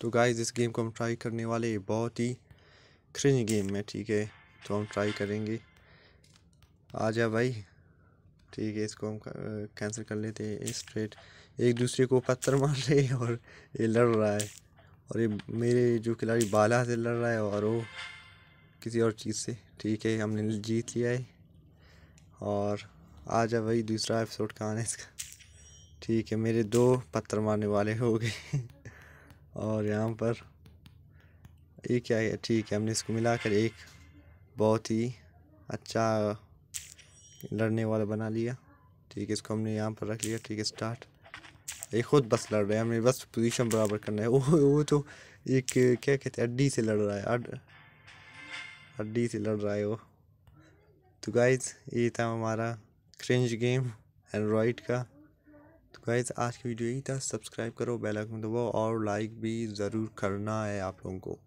तो गाइस इस गेम को हम ट्राई करने वाले बहुत ही क्रिंज गेम है ठीक है तो हम ट्राई करेंगे आ जा भाई ठीक है इसको हम कैंसिल कर लेते हैं स्ट्रेट एक दूसरे को पत्थर मार रहे हैं और ये लड़ रहा है और ये मेरे जो खिलाड़ी बाला से लड़ रहा है और वो किसी और चीज़ से ठीक है हमने जीत लिया है और आ जा भाई दूसरा एपिसोड कहाँ है इसका ठीक है मेरे दो पत्थर मारने वाले हो गए और यहाँ पर ये क्या है ठीक है हमने इसको मिलाकर एक बहुत ही अच्छा लड़ने वाला बना लिया ठीक है इसको हमने यहाँ पर रख लिया ठीक है स्टार्ट ये खुद बस लड़ रहे हैं हमें बस पोजीशन बराबर करना है वो वो तो एक क्या कहते हैं अड्डी से लड़ रहा है अड्डी से लड़ रहा है वो तो गाइज ये था हमारा क्रिंज गेम एंड्रॉयड का तो गाइज़ आज की वीडियो यही था सब्सक्राइब करो बेल आइकन दबाओ और लाइक भी ज़रूर करना है आप लोगों को